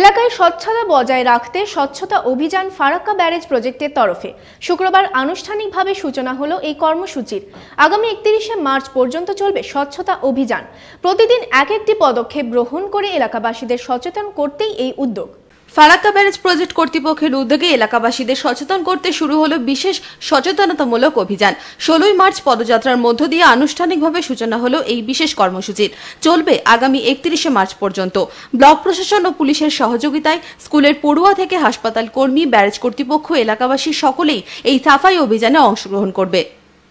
এলাকায় স্বচ্ছতা বজায় রাখতে স্বচ্ছতা অভিযান ফারাক্কা ব্যারেজ প্রজেক্টের তরফে শুক্রবার আনুষ্ঠানিকভাবে সূচনা হলো এই কর্মসূচির আগামী একত্রিশে মার্চ পর্যন্ত চলবে স্বচ্ছতা অভিযান প্রতিদিন এক একটি পদক্ষেপ গ্রহণ করে এলাকাবাসীদের সচেতন করতেই এই উদ্যোগ ফারাক্কা ব্যারেজ প্রজেক্ট কর্তৃপক্ষের উদ্যোগে এলাকাবাসীদের সচেতন করতে শুরু হলো বিশেষ সচেতনতামূলক অভিযান ষোলোই মার্চ পদযাত্রার মধ্য দিয়ে আনুষ্ঠানিকভাবে সূচনা হলো এই বিশেষ কর্মসূচির চলবে আগামী একত্রিশে মার্চ পর্যন্ত ব্লক প্রশাসন ও পুলিশের সহযোগিতায় স্কুলের পড়ুয়া থেকে হাসপাতাল কর্মী ব্যারেজ কর্তৃপক্ষ এলাকাবাসী সকলেই এই সাফাই অভিযানে অংশগ্রহণ করবে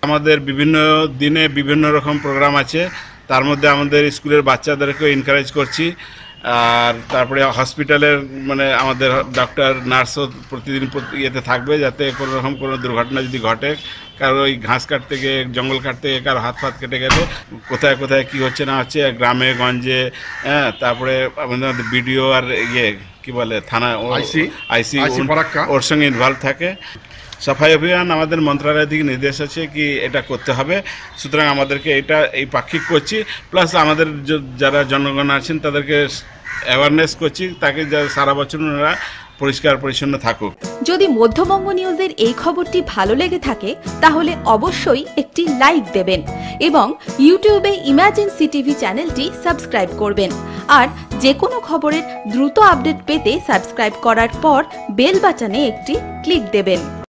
আমাদের বিভিন্ন দিনে বিভিন্ন রকম প্রোগ্রাম আছে তার মধ্যে আমাদের স্কুলের বাচ্চাদেরকেও এনকারেজ করছি আর তারপরে হসপিটালের মানে আমাদের ডক্টর নার্সও প্রতিদিন ইয়েতে থাকবে যাতে কোনো রকম কোনো দুর্ঘটনা যদি ঘটে কারো ওই ঘাস কাটতে গিয়ে জঙ্গল কাটতে গিয়ে কারো হাত ফাত কেটে গেলে কোথায় কোথায় কি হচ্ছে না হচ্ছে গ্রামে গঞ্জে হ্যাঁ তারপরে আমাদের বিডিও আর ইয়ে কি বলে থানা আইসি আইসি ওর সঙ্গে ইনভলভ থাকে সাফাই অভিযান আমাদের মন্ত্রণালয়ের দিকে নির্দেশ আছে কি এটা করতে হবে সুতরাং আমাদেরকে এটা এই পাক্ষিক করছি প্লাস আমাদের যারা জনগণ আছেন তাদেরকে অ্যাওয়ারনেস করছি তাকে যা সারা বছর ওনারা পরিষ্কার পরিচ্ছন্ন থাকুক যদি মধ্যবঙ্গ নিউজের এই খবরটি ভালো লেগে থাকে তাহলে অবশ্যই একটি লাইক দেবেন এবং ইউটিউবে ইমার্জেন্সি টিভি চ্যানেলটি সাবস্ক্রাইব করবেন আর যে কোনো খবরের দ্রুত আপডেট পেতে সাবস্ক্রাইব করার পর বেল বাটনে একটি ক্লিক দেবেন